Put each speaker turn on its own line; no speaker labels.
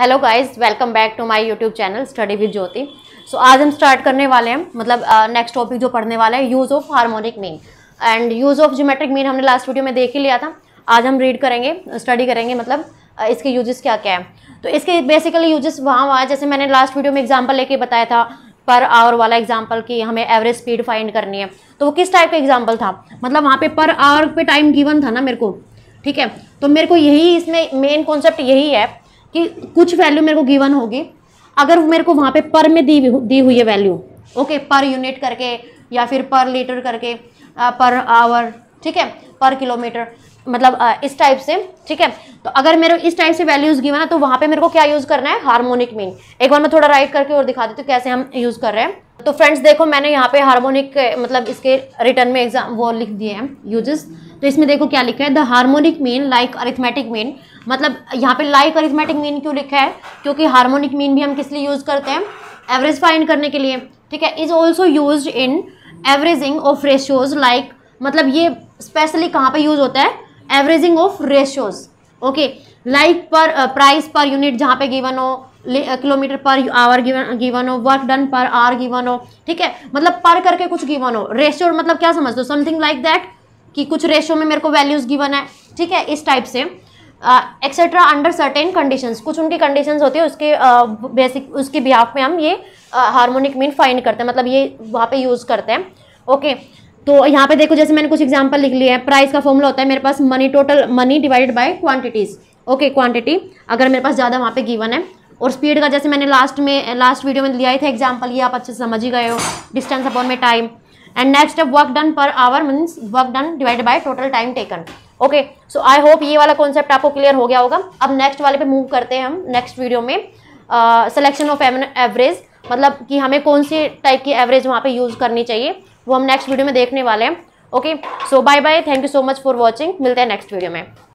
Hello guys welcome back to my YouTube channel study with Jyoti so आज हम start करने वाले हैं मतलब नेक्स्ट uh, टॉपिक जो पढ़ने वाला है use of harmonic mean and use of geometric mean हमने लास्ट वीडियो में देख ही लिया था आज हम रीड करेंगे स्टडी करेंगे मतलब uh, इसके यूजेस क्या क्या है तो इसके बेसिकली यूजेस वहाँ वहाँ जैसे मैंने लास्ट वीडियो में एग्जाम्पल लेके बताया था पर आवर वाला एग्जाम्पल कि हमें एवरेज स्पीड फाइंड करनी है तो वो किस टाइप का एग्जाम्पल था मतलब वहाँ पर पर आवर पे टाइम गिवन था ना मेरे को ठीक है तो मेरे को यही इसमें मेन कॉन्सेप्ट यही है कि कुछ वैल्यू मेरे को गिवन होगी अगर मेरे को वहाँ पे पर में दी दी हुई है वैल्यू ओके पर यूनिट करके या फिर पर लीटर करके आ, पर आवर ठीक है पर किलोमीटर मतलब आ, इस टाइप से ठीक है तो अगर मेरे इस टाइप से वैल्यूज़ गिवन है तो वहाँ पे मेरे को क्या यूज़ करना है हार्मोनिक मीन एक बार मैं थोड़ा राइट करके और दिखा देती हूँ कैसे हम यूज़ कर रहे हैं तो फ्रेंड्स देखो मैंने यहाँ पे हार्मोनिक मतलब इसके रिटर्न में एग्जाम वो लिख दिए हैं यूजेस तो इसमें देखो क्या लिखा है the harmonic mean like arithmetic mean मतलब यहाँ पे लाइक अरिथमेटिक मीन क्यों लिखा है क्योंकि हार्मोनिक मीन भी हम किस लिए यूज़ करते हैं एवरेज फाइंड करने के लिए ठीक है is also use in averaging of ratios like मतलब ये स्पेशली कहाँ पर यूज़ होता है averaging of ratios okay like per price per unit जहाँ पे गिवन हो kilometre per hour given given हो work done per hour given हो ठीक है मतलब पर करके कुछ गिवन हो रेशियो मतलब क्या समझ दो समथिंग लाइक दैट कि कुछ रेशियो में मेरे को वैल्यूज़ गिवन है ठीक है इस टाइप से एक्सेट्रा अंडर सर्टेन कंडीशंस कुछ उनकी कंडीशंस होती है उसके बेसिक uh, उसके बिहाफ में हम ये हार्मोनिक मीन फाइंड करते हैं मतलब ये वहाँ पे यूज़ करते हैं ओके okay. तो यहाँ पे देखो जैसे मैंने कुछ एग्जाम्पल लिख लिया है प्राइस का फॉर्मूला होता है मेरे पास money total money divided by quantities okay quantity अगर मेरे पास ज़्यादा वहाँ पे गिवन है और स्पीड का जैसे मैंने लास्ट में लास्ट वीडियो में लिया ही था एग्जाम्पल ये आप अच्छे से समझ ही गए हो डिस्टेंस अपॉन में time and next work done per hour means work done divide by total time taken okay so I hope ये वाला कॉन्सेप्ट आपको क्लियर हो गया होगा अब नेक्स्ट वाले पे मूव करते हैं हम नेक्स्ट वीडियो में सिलेक्शन ऑफ एवरेज मतलब कि हमें कौन सी टाइप की एवरेज वहाँ पे यूज़ करनी चाहिए वो हम नेक्स्ट वीडियो में देखने वाले हैं okay so bye bye thank you so much for watching मिलते हैं नेक्स्ट वीडियो में